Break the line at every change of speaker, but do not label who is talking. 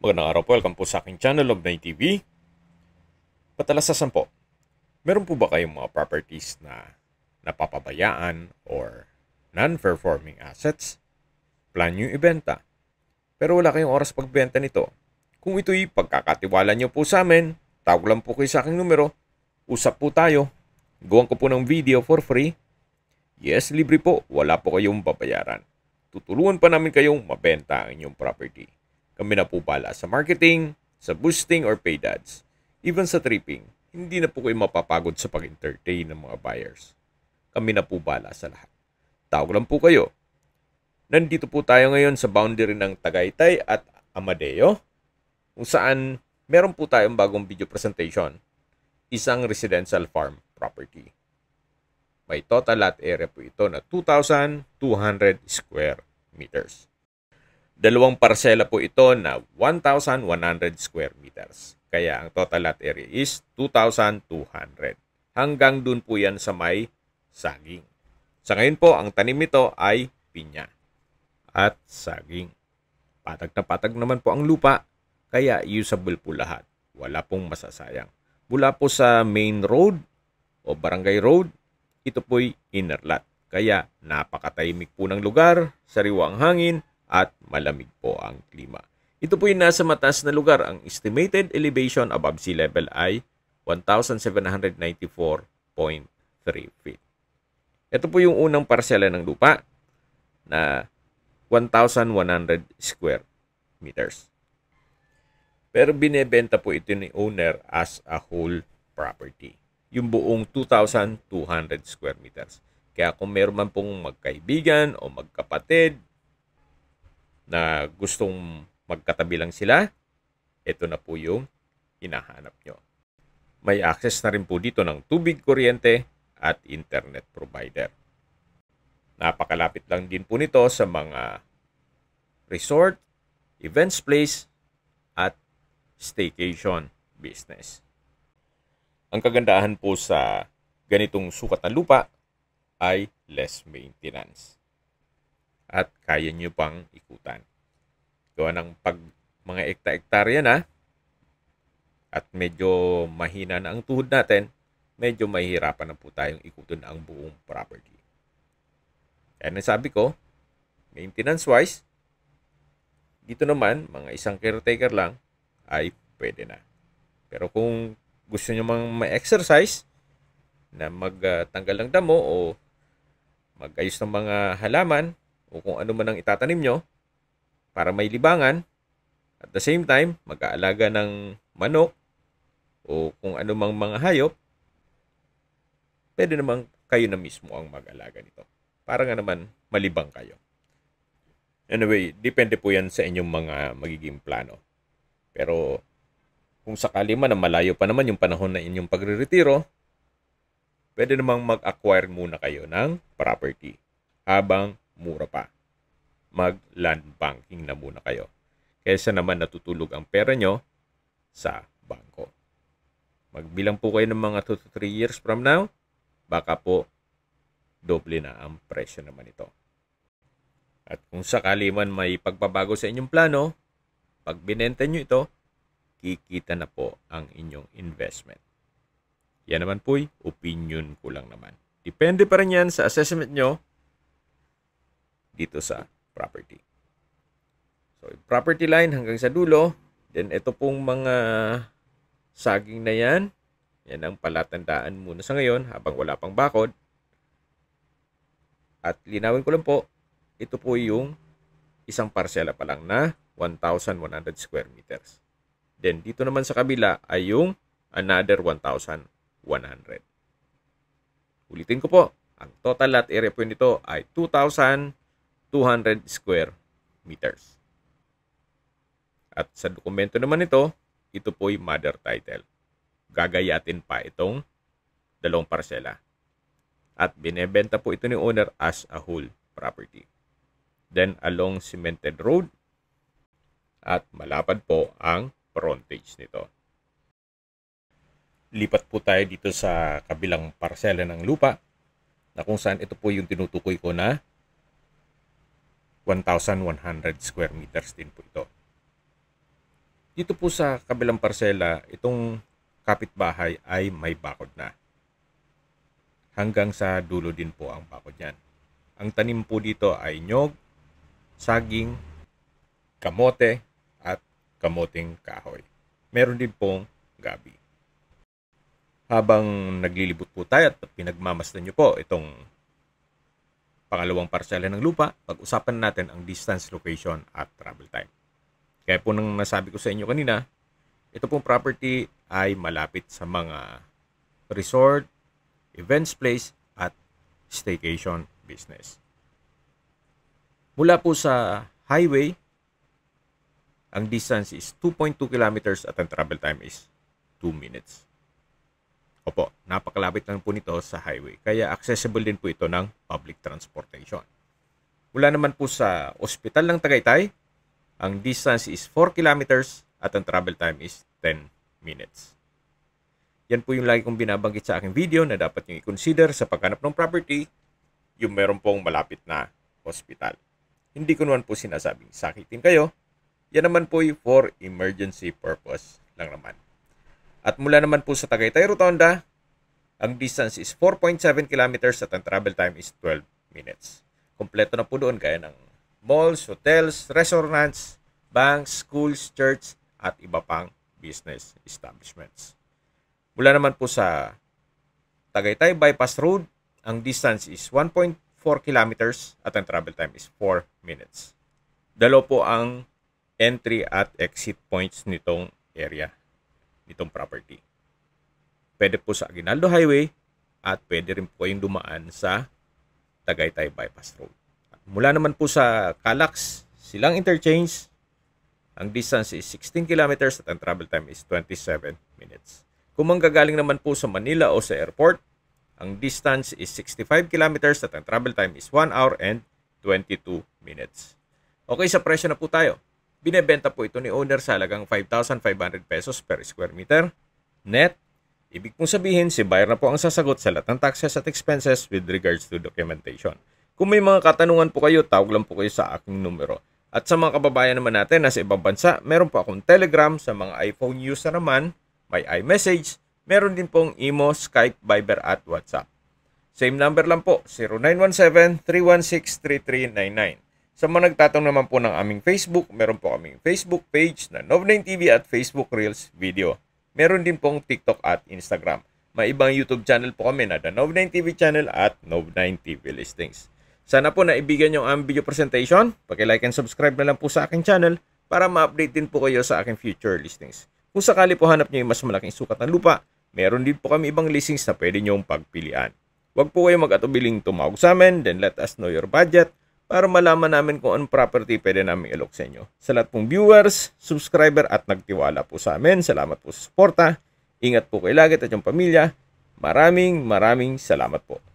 Magandang araw po, welcome po sa aking channel of Nay TV. Patalasasan po, meron po ba kayong mga properties na napapabayaan or non-performing assets? Plan nyo ibenta. Pero wala kayong oras pagbenta nito. Kung ito'y pagkakatiwala nyo po sa amin, tawag lang po kayo sa aking numero, usap po tayo. Gawan ko po ng video for free. Yes, libre po, wala po kayong babayaran. Tutulungan pa namin kayong mabenta ang inyong property. Kami na po pala sa marketing, sa boosting or paid ads. Even sa tripping, hindi na po kayo mapapagod sa pag-entertain ng mga buyers. Kami na po bala sa lahat. Tawag lang po kayo. Nandito po tayo ngayon sa boundary ng Tagaytay at Amadeo kung saan meron po tayong bagong video presentation. Isang residential farm property. May total lot area po ito na 2,200 square meters. Dalawang parsela po ito na 1,100 square meters. Kaya ang total lot area is 2,200. Hanggang dun po yan sa may saging. Sa ngayon po, ang tanim nito ay pinya at saging. Patag na patag naman po ang lupa, kaya usable po lahat. Wala pong masasayang. Mula po sa main road o barangay road, ito po'y inner lot. Kaya napakatahimik po ng lugar, sariwang hangin, at malamig po ang klima. Ito po yung nasa matas na lugar. Ang estimated elevation above sea level ay 1,794.3 feet. Ito po yung unang parsela ng lupa na 1,100 square meters. Pero binebenta po ito ni owner as a whole property. Yung buong 2,200 square meters. Kaya kung meron man pong magkaibigan o magkapatid na gustong magkatabi lang sila, ito na po yung hinahanap nyo. May access na rin po dito ng tubig kuryente at internet provider. Napakalapit lang din po nito sa mga resort, events place, at staycation business. Ang kagandahan po sa ganitong sukat na lupa ay less maintenance. At kaya nyo pang ikutan. Gawa ng pag mga ekta-ektarya na at medyo mahina na ang tuhod natin, medyo mahihirapan na po tayong ikutin ang buong property. Kaya sabi ko, maintenance wise, dito naman, mga isang caretaker lang, ay pwede na. Pero kung gusto nyo mang ma-exercise, na magtanggal ng damo o magayos ng mga halaman o kung ano man ang itatanim nyo, para may libangan. At the same time, mag-aalaga ng manok o kung anumang mga hayop, pwede namang kayo na mismo ang mag-alaga nito. Para nga naman malibang kayo. Anyway, depende po yan sa inyong mga magiging plano. Pero kung sakali man na malayo pa naman yung panahon na inyong pagre-retiro, pwede namang mag-acquire muna kayo ng property habang mura pa mag-land banking na muna kayo. Kesa naman natutulog ang pera nyo sa bangko. Magbilang po kayo ng mga 2 to 3 years from now, baka po doble na ang presyo naman ito. At kung sakali man may pagbabago sa inyong plano, pag binenta nyo ito, kikita na po ang inyong investment. Yan naman po'y opinion ko lang naman. Depende pa rin yan sa assessment nyo dito sa property. So, property line hanggang sa dulo. Then, ito pong mga saging na yan. Yan ang palatandaan muna sa ngayon habang wala pang bakod. At linawin ko lang po, ito po yung isang parsela pa lang na 1,100 square meters. Then, dito naman sa kabila ay yung another 1,100. Ulitin ko po, ang total lot area po nito ay 2,000 200 square meters. At sa dokumento naman nito, ito po'y mother title. Gagayatin pa itong dalawang parsela. At binebenta po ito ni owner as a whole property. Then along cemented road at malapad po ang frontage nito. Lipat po tayo dito sa kabilang parsela ng lupa na kung saan ito po yung tinutukoy ko na 1,100 square meters din po ito. Dito po sa kabilang parsela, itong kapitbahay ay may bakod na. Hanggang sa dulo din po ang bakod niyan. Ang tanim po dito ay nyog, saging, kamote, at kamoting kahoy. Meron din pong gabi. Habang naglilibot po tayo at pinagmamasdan nyo po itong pangalawang parsela ng lupa, pag-usapan natin ang distance, location, at travel time. Kaya po nang nasabi ko sa inyo kanina, ito pong property ay malapit sa mga resort, events place, at staycation business. Mula po sa highway, ang distance is 2.2 kilometers at ang travel time is 2 minutes. Opo, napakalapit lang po nito sa highway kaya accessible din po ito ng public transportation. Mula naman po sa ospital ng Tagaytay, ang distance is 4 kilometers at ang travel time is 10 minutes. Yan po yung lagi kong binabanggit sa aking video na dapat nyo i-consider sa pagkanap ng property yung meron pong malapit na hospital. Hindi ko naman po sinasabing sakitin kayo. Yan naman po yung for emergency purpose lang naman. At mula naman po sa Tagaytay Rotonda, ang distance is 4.7 kilometers at ang travel time is 12 minutes. Kompleto na po doon kaya ng malls, hotels, restaurants, banks, schools, church, at iba pang business establishments. Mula naman po sa Tagaytay Bypass Road, ang distance is 1.4 kilometers at ang travel time is 4 minutes. Dalo po ang entry at exit points nitong area nitong property. Pwede po sa Aguinaldo Highway at pwede rin po kayong dumaan sa Tagaytay Bypass Road. mula naman po sa Calax, silang interchange, ang distance is 16 kilometers at ang travel time is 27 minutes. Kung manggagaling naman po sa Manila o sa airport, ang distance is 65 kilometers at ang travel time is 1 hour and 22 minutes. Okay, sa presyo na po tayo. Binebenta po ito ni owner sa halagang 5,500 pesos per square meter net. Ibig kong sabihin, si buyer na po ang sasagot sa lahat ng taxes at expenses with regards to documentation. Kung may mga katanungan po kayo, tawag lang po kayo sa aking numero. At sa mga kababayan naman natin na sa ibang bansa, meron po akong Telegram sa mga iPhone user naman, may iMessage, meron din pong Imo, Skype, Viber at WhatsApp. Same number lang po, 0917-316-3399. Sa mga nagtatanong naman po ng aming Facebook, meron po kaming Facebook page na Nov9 TV at Facebook Reels Video. Meron din pong TikTok at Instagram. May ibang YouTube channel po kami na The Nov9 TV Channel at Nov9 TV Listings. Sana po naibigan yung aming video presentation. Paki-like and subscribe na lang po sa aking channel para ma-update din po kayo sa aking future listings. Kung sakali po hanap nyo yung mas malaking sukat ng lupa, meron din po kami ibang listings na pwede nyong pagpilian. Huwag po kayo mag-atubiling tumawag sa amin, then let us know your budget para malaman namin kung anong property pwede namin ilok sa inyo. Sa lahat pong viewers, subscriber at nagtiwala po sa amin, salamat po sa suporta. Ingat po kayo lagi at yung pamilya. Maraming maraming salamat po.